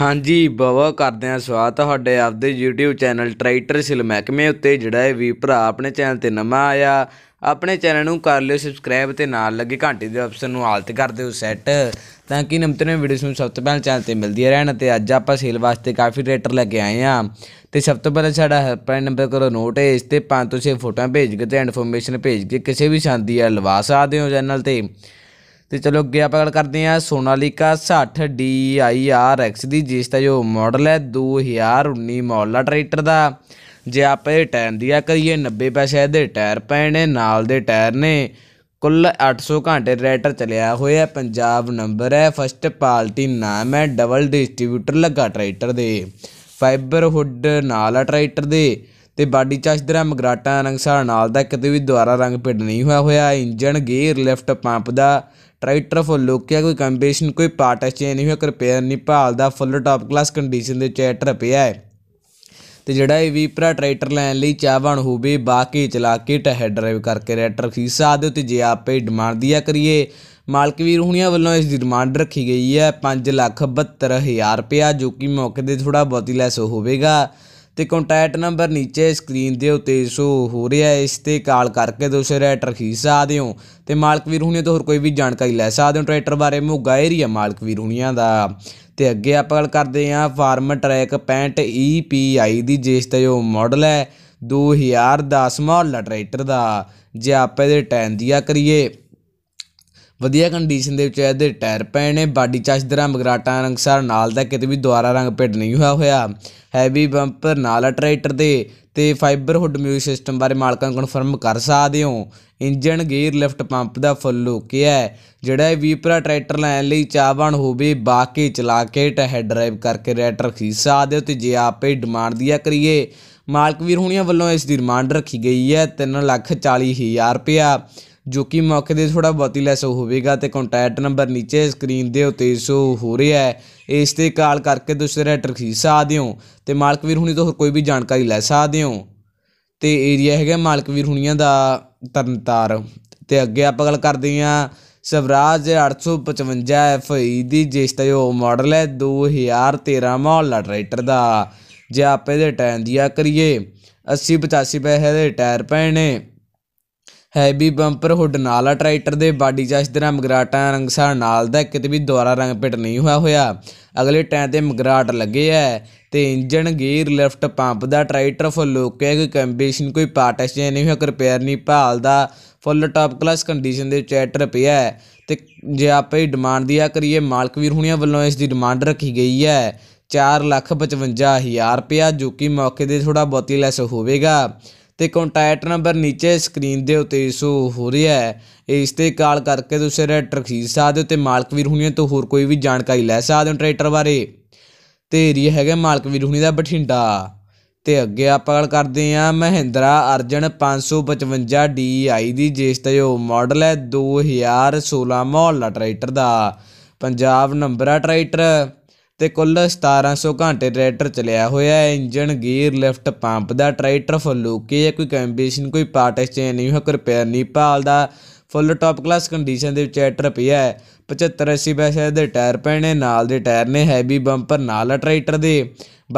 ਹਾਂਜੀ ਬਵਾ ਕਰਦੇ ਆ ਸਵਾਗਤ ਤੁਹਾਡੇ ਆਪਦੇ YouTube ਚੈਨਲ ਟਰੈਕਟਰ ਸਿਲ ਮਹਿਕਮੇ ਉੱਤੇ ਜਿਹੜਾ ਇਹ ਵੀ ਭਰਾ ਆਪਣੇ ਚੈਨਲ ਤੇ ਨਵਾਂ ਆਇਆ ਆਪਣੇ ਚੈਨਲ ਨੂੰ ਕਰ ਲਿਓ ਸਬਸਕ੍ਰਾਈਬ ਤੇ ਨਾਲ ਲੱਗੇ ਘੰਟੀ ਦੇ ਆਪਸ਼ਨ ਨੂੰ ਹਾਲਤ ਕਰ ਦਿਓ ਸੈੱਟ ਤਾਂ ਕਿ ਨੇ ਵੀਡੀਓਸ ਨੂੰ ਸਭ ਤੋਂ ਪਹਿਲਾਂ ਚੈਨਲ ਤੇ ਮਿਲਦੀ ਰਹਿਣ ਤੇ ਅੱਜ ਆਪਾਂ ਸੇਲ ਵਾਸਤੇ ਕਾਫੀ ਟਰੈਕਟਰ ਲੈ ਕੇ ਆਏ ਆ ਤੇ ਸਭ ਤੋਂ ਪਹਿਲਾਂ ਸਾਡਾ ਹੈਲਪਲਾਈਨ ਨੰਬਰ ਕਰੋ ਨੋਟ ਹੈ ਇਸ ਤੇ ਪੰਜ ਤੋਂ 6 ਫੋਟੋਆਂ ਭੇਜ ਕੇ ਤੇ ਇਨਫੋਰਮੇਸ਼ਨ ਭੇਜ ਕੇ ਕਿਸੇ ਵੀ ਸੰਦੀ ਆ ਲਵਾ ਸਕਦੇ ਹੋ ਚੈਨਲ ਤੇ ਤੇ ਚਲੋ ਅੱਗੇ ਆਪਾਂ ਗੱਲ ਕਰਦੇ ਆ ਸੋਨਾਲੀਕਾ 60 DIRX ਦੀ ਜਿਸ ਦਾ ਜੋ ਮਾਡਲ ਹੈ 2019 ਮਾਡਲ ਟਰੈਕਟਰ ਦਾ ਜੇ ਆਪਾਂ ਇਹ ਟਾਇਰ ਦੀ ਆ ਕਰੀਏ 90 ਪੈਸੇ ਦੇ ਟਾਇਰ ਪੈਣੇ ਨਾਲ ਦੇ ਟਾਇਰ ਨੇ ਕੁੱਲ 800 ਘੰਟੇ ਟਰੈਕਟਰ ਚੱਲਿਆ ਹੋਇਆ ਪੰਜਾਬ ਨੰਬਰ ਹੈ ਫਸਟ ਪਾਲਟੀ ਨਾਮ ਹੈ ਡਬਲ ਡਿਸਟ੍ਰੀਬਿਊਟਰ ਲੱਗਾ ਟਰੈਕਟਰ ਦੇ ਫਾਈਬਰ ਹੁੱਡ ਨਾਲ ਆ ਟਰੈਕਟਰ ਦੇ ਤੇ ਬਾਡੀ ਦਰਾ ਮਗਰਾਟਾ ਰੰਗਸਾਰ ਨਾਲ ਦਾ ਕਿਤੇ ਵੀ ਦੁਆਰਾ ਰੰਗ ਪਿੰਡ ਨਹੀਂ ਹੋਇਆ ਹੋਇਆ ਇੰਜਨ ਗੇਅਰ ਲਿਫਟ ਪੰਪ ਦਾ ਟਰੈਕਟਰ ਫੁੱਲ ਲੋਕਿਆ ਕੋਈ ਕੰਬੀਨੇਸ਼ਨ ਕੋਈ ਪਾਰਟ ਐਕਸਚੇਂਜ ਨਹੀਂ ਹੋਇਆ ਕੋਈ ਰਿਪੇਅਰ ਨਹੀਂ ਭਾਲਦਾ ਫੁੱਲ ਟਾਪ ਕਲਾਸ ਕੰਡੀਸ਼ਨ ਦੇ ਚੈਟਰ ਪਿਆ ਹੈ ਤੇ ਜਿਹੜਾ ਇਹ ਵੀ ਭਰਾ ਟਰੈਕਟਰ ਲੈਣ ਲਈ ਚਾਹਵਾਨ ਹੋਵੇ ਬਾਕੀ ਚਲਾ ਕੇ ਟਹਿ ਡਰਾਈਵ ਕਰਕੇ ਟਰੈਕਟਰ ਖਰੀਦ ਦੇ ਹੋ ਤੇ ਜੇ ਆਪੇ ਡਿਮਾਂਡ ਦਿਆ ਕਰੀਏ ਮਾਲਕ ਵੀਰ ਹੁਣੀਆਂ ਵੱਲੋਂ ਇਸ ਦੀ ਡਿਮਾਂਡ ਰੱਖੀ ਗਈ ਹੈ 572000 ਰੁਪਏ ਜੋ ਕਿ ਮੌਕੇ ਦੇ ਥੋੜਾ ਬਹੁਤੀ ਲੈਸ ਹੋਵੇਗਾ ਤੇ ਕੰਟੈਕਟ ਨੰਬਰ ਨੀਚੇ ਸਕਰੀਨ ਦੇ ਉੱਤੇ ਸੋ ਹੋ ਰਿਹਾ ਹੈ ਇਸ ਤੇ ਕਾਲ ਕਰਕੇ ਤੁਸੀਂ ਰੈਟਰ ਖੀਸਾ ਸਕਦੇ ਹੋ ਤੇ ਮਾਲਕ ਵੀਰ ਹੁਣੀ ਤੋਂ ਹੋਰ ਕੋਈ ਵੀ ਜਾਣਕਾਰੀ ਲੈ ਸਕਦੇ ਹੋ ਟਰੈਕਟਰ ਬਾਰੇ ਮੋਗਾ ਏਰੀਆ ਮਾਲਕ ਵੀਰ ਹੁਣੀਆਂ ਦਾ ਤੇ ਅੱਗੇ ਆਪਾਂ ਗੱਲ ਕਰਦੇ ਆਂ ਫਾਰਮ ਟਰੈਕ 65 EPI ਦੀ ਜਿਸ ਤੇ ਉਹ ਮਾਡਲ ਹੈ 2010 ਮਾਡਲ ਟਰੈਕਟਰ ਦਾ ਜੇ ਆਪੇ ਦੇ ਟਾਈਮ ਦੀਆ ਕਰੀਏ ਵਧੀਆ ਕੰਡੀਸ਼ਨ ਦੇ ਵਿੱਚ ਇਹਦੇ ਟਾਇਰ ਪਏ ਨੇ ਬਾਡੀ ਦਰਾਂ ਮਗਰਾਟਾਂ ਰੰਗਸਾਰ ਨਾਲ ਦਾ ਕਿਤੇ ਵੀ ਦੁਆਰਾ ਰੰਗ ਪਿੱਟ ਨਹੀਂ ਹੋਇਆ ਹੋਇਆ ਹੈਵੀ ਬੰਪਰ ਨਾਲ ਟਰੈਕਟਰ ਦੇ ਤੇ ਫਾਈਬਰ ਹੁੱਡ ਮਿਊਜ਼ਿਕ ਸਿਸਟਮ ਬਾਰੇ ਮਾਲਕਾਂ ਨੂੰ ਕਨਫਰਮ ਕਰ ਸਕਦੇ ਹੋ ਇੰਜਨ ਗੇਅਰ ਲਿਫਟ ਪੰਪ ਦਾ ਫੁੱਲ ਲੁੱਕ ਹੈ ਜਿਹੜਾ ਵੀ ਭਰਾ ਟਰੈਕਟਰ ਲੈਣ ਲਈ ਚਾਹਵਾਨ ਹੋਵੇ ਬਾਕੀ ਚਲਾ ਕੇ ਟਹਿ ਡਰਾਈਵ ਕਰਕੇ ਰੈਟਰ ਖੀ ਸਕਦੇ ਹੋ ਤੇ ਜੇ ਆਪੇ ਡਿਮਾਂਡ ਦਿਆ ਕਰੀਏ ਮਾਲਕ ਵੀਰ ਹੁਣੀਆਂ ਵੱਲੋਂ ਇਸ ਦੀ ਡਿਮਾਂਡ ਰੱਖੀ ਗਈ ਹੈ 3 ਲੱਖ 40 ਹਜ਼ਾਰ ਰੁਪਇਆ ਜੋ ਕਿ ਮੌਕੇ ਦੇ ਥੋੜਾ ਬਹੁਤੀ ਲੈਸ ਹੋਵੇਗਾ ਤੇ ਕੰਟੈਕਟ ਨੰਬਰ ਨੀਚੇ ਸਕਰੀਨ ਦੇ ਉੱਤੇ ਸੋ ਹੋ ਰਿਹਾ ਹੈ ਇਸ ਤੇ ਕਾਲ ਕਰਕੇ ਤੁਸੀਂ ਰੈਟਰ ਖੀਸਾ ਦਿਓ ਤੇ ਮਾਲਕ ਵੀਰ ਹੁਣੀ ਤੋਂ ਹੋਰ ਕੋਈ ਵੀ ਜਾਣਕਾਰੀ ਲੈ ਸਕਦੇ ਹੋ ਤੇ ਏਰੀਆ ਹੈਗਾ ਮਾਲਕ ਵੀਰ ਹੁਣੀਆਂ ਦਾ ਤਰਨਤਾਰ ਤੇ ਅੱਗੇ ਆਪਾਂ ਗੱਲ ਕਰਦੇ ਹਾਂ ਸਵਰਾਜ 855 ਐਫਈ ਦੀ ਜਿਸ ਦਾ ਉਹ ਮਾਡਲ ਹੈ 2013 ਮਾਡਲ ਰੈਟਰ ਦਾ ਜੇ ਆਪੇ ਦੇ ਟਾਈਮ ਦੀ ਆ ਕਰੀਏ 80 85 ਪੈਸੇ ਦੇ ਟਾਇਰ ਪੈਣੇ ਹੈਵੀ ਬੰਪਰ ਹੁੱਡ ਨਾਲ ਆ ਟਰੈਕਟਰ ਦੇ ਬਾਡੀ ਚਾਸ਼ ਦੇ ਮਗਰਾਟਾ ਰੰਗਸਾ ਨਾਲ ਦਾ ਕਿਤੇ ਵੀ ਦੁਆਰਾ ਰੰਗ ਪਿਟ ਨਹੀਂ ਹੋਇਆ ਹੋਇਆ ਅਗਲੇ ਟਾਇਰ ਤੇ ਮਗਰਾਟ ਲੱਗੇ ਐ ਤੇ ਇੰਜਨ ਗੇਅਰ ਲਿਫਟ ਪੰਪ ਦਾ ਟਰੈਕਟਰ ਫੁੱਲ ਲੋਕੇ ਕੋਈ ਕੰਬੀਸ਼ਨ ਕੋਈ ਪਾਰਟ ਐਕਸਚੇਂਜ ਨਹੀਂ ਹੋਇਆ ਰਿਪੇਅਰ ਨਹੀਂ ਭਾਲਦਾ ਫੁੱਲ ਟਾਪ ਕਲਾਸ ਕੰਡੀਸ਼ਨ ਦੇ ਟਰੈਕਟਰ ਪਿਆ ਤੇ ਜੇ ਆਪੇ ਹੀ ਡਿਮਾਂਡ ਦੀ ਆ ਕਰੀਏ ਮਾਲਕ ਵੀਰ ਹੁਣੀਆਂ ਵੱਲੋਂ ਇਸ ਦੀ ਡਿਮਾਂਡ ਰੱਖੀ ਗਈ ਹੈ 455000 ਰੁਪਿਆ ਜੋ ਕਿ ਮੌਕੇ ਦੇ ਥੋੜਾ ਬਹੁਤੀ ਲੈਸ ਹੋਵੇਗਾ ਤੇ ਕੰਟੈਕਟ ਨੰਬਰ ਨੀਚੇ ਸਕਰੀਨ ਦੇ ਉੱਤੇ ਸੋ ਹੋ ਰਿਹਾ ਹੈ ਇਸ ਤੇ ਕਾਲ ਕਰਕੇ ਤੁਸੀਂ ਰੈਟਰ ਖੀਰ ਸਕਦੇ ਹੋ ਤੇ ਮਾਲਕ ਵੀਰ ਹੁਣੀਆਂ ਤੋਂ ਹੋਰ ਕੋਈ ਵੀ ਜਾਣਕਾਰੀ ਲੈ ਸਕਦੇ ਹੋ ਟਰੈਕਟਰ ਬਾਰੇ ਤੇ ਏਰੀਆ ਹੈਗਾ ਮਾਲਕ ਵੀਰ ਹੁਣੀ ਦਾ ਬਠਿੰਡਾ ਤੇ ਅੱਗੇ ਆਪਾਂ ਗੱਲ ਕਰਦੇ ਆ ਮਹਿੰਦਰਾ ਅਰਜਨ 555 DI ਦੀ ਜਿਸ ਦਾ ਜੋ ਮਾਡਲ ਹੈ 2016 ਮਾਡਲ ਟਰੈਕਟਰ ਦਾ ਪੰਜਾਬ ਨੰਬਰ ਆ ਟਰੈਕਟਰ ਤੇ ਕੁੱਲ 1700 ਘੰਟੇ ਟਰੈਕਟਰ ਚਲਿਆ ਹੋਇਆ ਹੈ ਇੰਜਨ ਗੀਅਰ ਲਿਫਟ ਪੰਪ ਦਾ ਟਰੈਕਟਰ ਫਲੂਕੀ ਹੈ ਕੋਈ ਕੰਬੀਸ਼ਨ ਕੋਈ ਪਾਰਟ ਐਕਸਚੇਂਜ ਨਹੀਂ ਹੋਇਆ ਕੋਈ ਰਿਪੇਅਰ ਨਹੀਂ ਭਾਲਦਾ ਫੁੱਲ ਟਾਪ ਕਲਾਸ ਕੰਡੀਸ਼ਨ ਦੇ ਵਿੱਚ ਟਰੈਕਟਰ ਪਿਆ ਹੈ 75 80 ਪੈਸੇ ਦੇ ਟਾਇਰ ਪੈਣੇ ਨਾਲ ਦੇ ਟਾਇਰ ਨੇ ਹੈਵੀ ਬੰਪਰ ਨਾਲ ਟਰੈਕਟਰ ਦੇ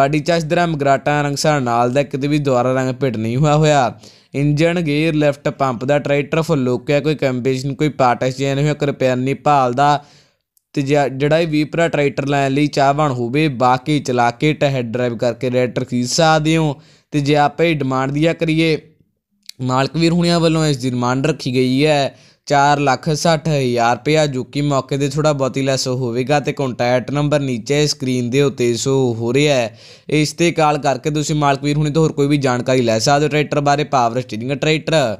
ਬਾਡੀ ਚਾਸ ਦਰਮ ਮਗਰਾਟਾ ਰੰਗਸਾ ਨਾਲ ਦਾ ਕਿਤੇ ਵੀ ਦੁਆਰਾ ਰੰਗ ਭਿੱਟ ਨਹੀਂ ਹੋਇਆ ਹੋਇਆ ਇੰਜਨ ਗੀਅਰ ਲਿਫਟ ਪੰਪ ਦਾ ਟਰੈਕਟਰ ਫੁੱਲ ਲੁੱਕ ਹੈ ਕੋਈ ਕੰਬੀਸ਼ਨ ਕੋਈ ਪਾਰਟ ਐਕਸਚੇਂਜ ਨਹੀਂ ਹੋਇਆ ਕੋਈ ਰਿਪੇਅਰ ਨਹੀਂ ਭਾਲਦਾ ਤੇ ਜਿਹੜਾ ਇਹ ਵੀਪਰਾ ਟਰੈਕਟਰ ਲੈਣ ਲਈ ਚਾਹਵਾਨ ਹੋਵੇ ਬਾਕੀ ਚਲਾ ਕੇ ਟਹਿ ਡਰਾਈਵ ਕਰਕੇ ਟਰੈਕਟਰ ਖਰੀਦ ਸਕਦੇ ਹੋ ਤੇ ਜੇ ਆਪਾਂ ਹੀ ਡਿਮਾਂਡ ਦੀਆ ਕਰੀਏ ਮਾਲਕ ਵੀਰ ਹੁਣਿਆਂ ਵੱਲੋਂ ਇਸ ਦੀ ਡਿਮਾਂਡ ਰੱਖੀ ਗਈ ਹੈ 4 ਲੱਖ 60 ਰੁਪਇਆ ਜੋ ਕਿ ਮੌਕੇ ਦੇ ਥੋੜਾ ਬਹੁਤੀ ਲੈਸ ਹੋਵੇਗਾ ਤੇ ਕੰਟੈਕਟ ਨੰਬਰ ਨੀਚੇ ਸਕਰੀਨ ਦੇ ਉੱਤੇ ਸੋ ਹੋ ਰਿਹਾ ਹੈ ਇਸ ਤੇ ਕਾਲ ਕਰਕੇ ਤੁਸੀਂ ਮਾਲਕ ਵੀਰ ਹੁਣੇ ਤੋਂ ਹੋਰ ਕੋਈ ਵੀ ਜਾਣਕਾਰੀ ਲੈ ਸਕਦੇ ਹੋ ਟਰੈਕਟਰ ਬਾਰੇ ਪਾਵਰ ਸਟੀਰਿੰਗ ਟਰੈਕਟਰ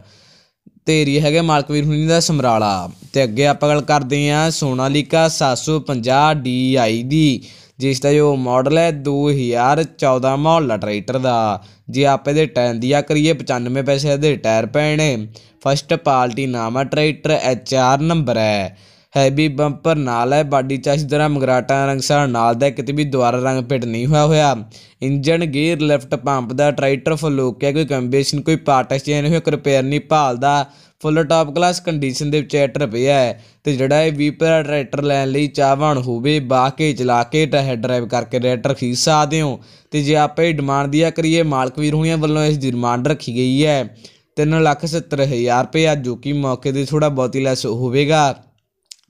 ਤੇ ਹੈਗੇ ਹੈਗਾ ਮਾਲਕਵੀਰ ਹੁਣੀ ਦਾ ਸਮਰਾਲਾ ਤੇ ਅੱਗੇ ਆਪਾਂ ਗੱਲ ਕਰਦੇ ਆ ਸੋਨਾਲੀਕਾ 750 DI ਦੀ ਜਿਸ ਦਾ ਜੋ ਮਾਡਲ ਹੈ 2014 ਮਾਡਲ ਟਰੈਕਟਰ ਦਾ ਜੇ ਆਪੇ ਦੇ ਟਾਇਰ ਦੀ ਆ ਕਰੀਏ 95 ਪੈਸੇ ਦੇ ਟਾਇਰ ਪੈਣੇ ਫਸਟ ਪਾਰਟੀ ਨਾਮ ਹੈ ਟਰੈਕਟਰ ਐਚ ਆਰ ਨੰਬਰ ਹੈ ਹੈਵੀ ਬੰਪਰ ਨਾਲ ਹੈ ਬਾਡੀ ਚਾਸ਼ ਤਰ੍ਹਾਂ ਮਗਰਾਟਾ ਰੰਗਸਾਰ ਨਾਲ ਦਾ ਕਿਤੇ ਵੀ ਦੁਆਰਾ ਰੰਗ ਪਿੱਟ ਨਹੀਂ ਹੋਇਆ ਹੋਇਆ ਇੰਜਨ ਗੇਅਰ ਲੈਫਟ ਪੰਪ ਦਾ ਟਰੈਕਟਰ ਹੈ ਕੋਈ ਕੰਬੀਨੇਸ਼ਨ ਕੋਈ ਪਾਰਟ ਐਕਸਚੇਂਜ ਹੋਇਆ ਰਿਪੇਅਰ ਨਹੀਂ ਭਾਲਦਾ ਫੁੱਲ ਟਾਪ ਕਲਾਸ ਕੰਡੀਸ਼ਨ ਦੇ ਵਿੱਚ ਐਟਰ ਪਿਆ ਹੈ ਤੇ ਜਿਹੜਾ ਇਹ ਵੀਪਰ ਟਰੈਕਟਰ ਲੈਣ ਲਈ ਚਾਹਵਾਨ ਹੋਵੇ ਬਾਕੇ ਚਲਾ ਕੇ ਟਹਿ ਡਰਾਈਵ ਕਰਕੇ ਟਰੈਕਟਰ ਖਰੀਦ ਸਕਦੇ ਹੋ ਤੇ ਜੇ ਆਪਾਂ ਡਿਮਾਂਡ ਦਿਆ ਕਰੀਏ ਮਾਲਕ ਵੀਰ ਹੋਣੀਆਂ ਵੱਲੋਂ ਇਸ ਦੀ ਡਿਮਾਂਡ ਰੱਖੀ ਗਈ ਹੈ 370000 ਰੁਪਏ ਜੋ ਕਿ ਮੌਕੇ ਦੇ ਥੋੜਾ ਬਹੁਤੀ ਲੈਸ ਹੋਵੇਗਾ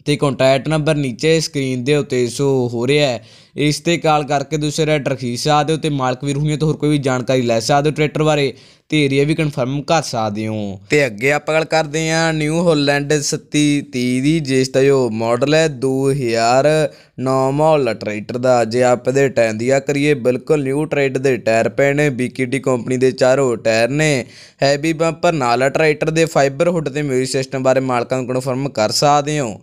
ਤੇ ਕੰਟੈਕਟ ਨੰਬਰ ਨੀਚੇ ਸਕਰੀਨ ਦੇ ਉੱਤੇ ਸੋ ਹੋ ਰਿਹਾ ਹੈ ਇਸ ਤੇ ਕਾਲ ਕਰਕੇ ਤੁਸੀਂ ਸਾਡਾ ਐਡਰੈਸ ਸਕਦੇ ਹੋ ਮਾਲਕ ਵੀ ਰੂਹੀਆਂ ਤੋਂ ਹੋਰ ਕੋਈ ਵੀ ਜਾਣਕਾਰੀ ਲੈ ਸਕਦੇ ਹੋ ਟਰੈਕਟਰ ਬਾਰੇ ਤੇ ਏਰੀਆ ਵੀ ਕਨਫਰਮ ਕਰ ਸਕਦੇ ਹੋ ਤੇ ਅੱਗੇ ਆਪਾਂ ਗੱਲ ਕਰਦੇ ਹਾਂ ਨਿਊ ਹੋਲੈਂਡ 3730 ਦੀ ਜਿਸ ਦਾ ਜੋ ਮਾਡਲ ਹੈ 2009 ਮਾਡਲ ਟਰੈਕਟਰ ਦਾ ਜੇ ਆਪ ਦੇ ਟਾਈਮ ਦੀ ਆ ਕਰੀਏ ਬਿਲਕੁਲ ਨਿਊ ਟਰੈਕਟ ਦੇ ਟਾਇਰ ਪਏ ਨੇ ਬੀਕੇਡੀ ਕੰਪਨੀ ਦੇ ਚਾਰੋਂ ਟਾਇਰ ਨੇ ਹੈਵੀ ਬੰਪਰ ਨਾਲ ਟਰੈਕਟਰ ਦੇ ਫਾਈਬਰ ਹੁੱਡ ਤੇ ਮਿਊਜ਼ਿਕ ਸਿਸਟਮ ਬਾਰੇ ਮਾਲਕਾਂ ਨੂੰ ਕਨਫਰਮ ਕਰ ਸਕਦੇ ਹੋ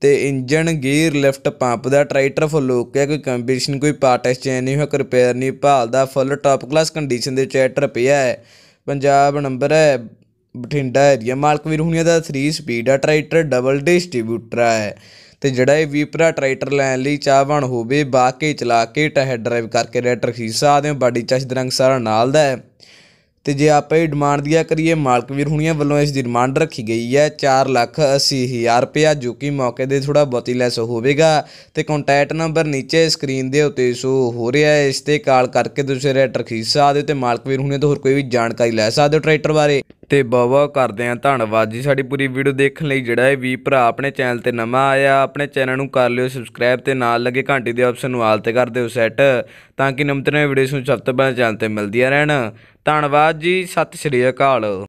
ਤੇ ਇੰਜਨ ਗੇਅਰ ਲਿਫਟ ਪੰਪ ਦਾ ਟਰੈਕਟਰ ਫੁੱਲ ਹੋ ਗਿਆ ਕੋਈ ਕੰਪੀਟੀਸ਼ਨ ਕੋਈ ਪਾਰਟ ਐਕਸਚੇਂਜ ਨਹੀਂ ਹੋਇਆ ਕੋਈ ਰਿਪੇਅਰ ਨਹੀਂ ਭਾਲ ਦਾ ਫੁੱਲ ਟਾਪ ਕਲਾਸ ਕੰਡੀਸ਼ਨ ਦੇ ਟਰੈਕਟਰ ਪਿਆ ਹੈ ਪੰਜਾਬ ਨੰਬਰ ਹੈ ਬਠਿੰਡਾ ਏਰੀਆ ਮਾਲਕ ਵੀਰ ਹੁਣੀਆਂ ਦਾ 3 ਸਪੀਡ ਆ ਟਰੈਕਟਰ ਡਬਲ ਡਿਸਟ੍ਰੀਬਿਊਟਰ ਹੈ ਤੇ ਜਿਹੜਾ ਇਹ ਵੀਪਰਾ ਟਰੈਕਟਰ ਲੈਣ ਲਈ ਚਾਹਵਾਨ ਹੋਵੇ ਬਾਕੇ ਚਲਾ ਕੇ ਟਹਿ ਡਰਾਈਵ ਕਰਕੇ ਟਰੈਕਟਰ ਖੀਸਾ ਆਦੇ ਬਾਡੀ ਚਾਸ਼ ਦਰੰਗ ਸਾਰਾ ਨਾਲ ਦਾ ਹੈ ਤੇ ਜੇ ਆਪਾਂ ਇਹ ਡਿਮਾਂਡ ਦੀਆ ਕਰੀਏ ਮਾਲਕ ਵੀਰ ਹੁਣੀਆਂ ਵੱਲੋਂ ਇਸ ਦੀ ਡਿਮਾਂਡ ਰੱਖੀ ਗਈ ਹੈ 4 ਲੱਖ 80 ਹਜ਼ਾਰ ਰੁਪਿਆ ਜੋ ਕਿ ਮੌਕੇ ਦੇ ਥੋੜਾ ਬਹੁਤੀ ਲੈਸ ਹੋਵੇਗਾ ਤੇ ਕੰਟੈਕਟ ਨੰਬਰ ਨੀਚੇ ਸਕਰੀਨ ਦੇ ਉੱਤੇ ਸ਼ੋ ਹੋ ਰਿਹਾ ਹੈ ਇਸ ਤੇ ਕਾਲ ਕਰਕੇ ਤੁਸੀਂ ਰੈਟਰ ਖੀਸਾ ਦੇ ਤੇ ਮਾਲਕ ਵੀਰ ਹੁਣੀਆਂ ਤੋਂ ਹੋਰ ਕੋਈ ਵੀ ਜਾਣਕਾਰੀ ਲੈ ਸਕਦੇ ਹੋ ਟਰੈਕਟਰ ਬਾਰੇ ਤੇ ਬਹੁਤ ਬਹੁਤ ਕਰਦੇ ਆ ਧੰਨਵਾਦ ਜੀ ਸਾਡੀ ਪੂਰੀ ਵੀਡੀਓ ਦੇਖਣ ਲਈ ਜਿਹੜਾ ਇਹ ਵੀ ਭਰਾ ਆਪਣੇ ਚੈਨਲ ਤੇ ਨਵਾਂ ਆਇਆ ਆਪਣੇ ਚੈਨਲ ਨੂੰ ਕਰ ਲਿਓ ਸਬਸਕ੍ਰਾਈਬ ਤੇ ਨਾਲ ਲੱਗੇ ਘੰਟੀ ਦੇ ਆਪਸ਼ਨ ਨੂੰ ਆਲ ਤੇ ਕਰ ਦਿਓ ਸੈੱਟ ਤਾਂ ਕਿ ਨਵੀਂ ਵੀਡੀਓਸ ਨੂੰ ਸਭ ਤੋਂ ਪਹਿਲਾਂ ਚੈਨਲ ਤੇ ਮਿਲਦੀਆਂ ਰਹਿਣ ਧੰਨਵਾਦ ਜੀ ਸਤਿ ਸ਼੍ਰੀ ਅਕਾਲ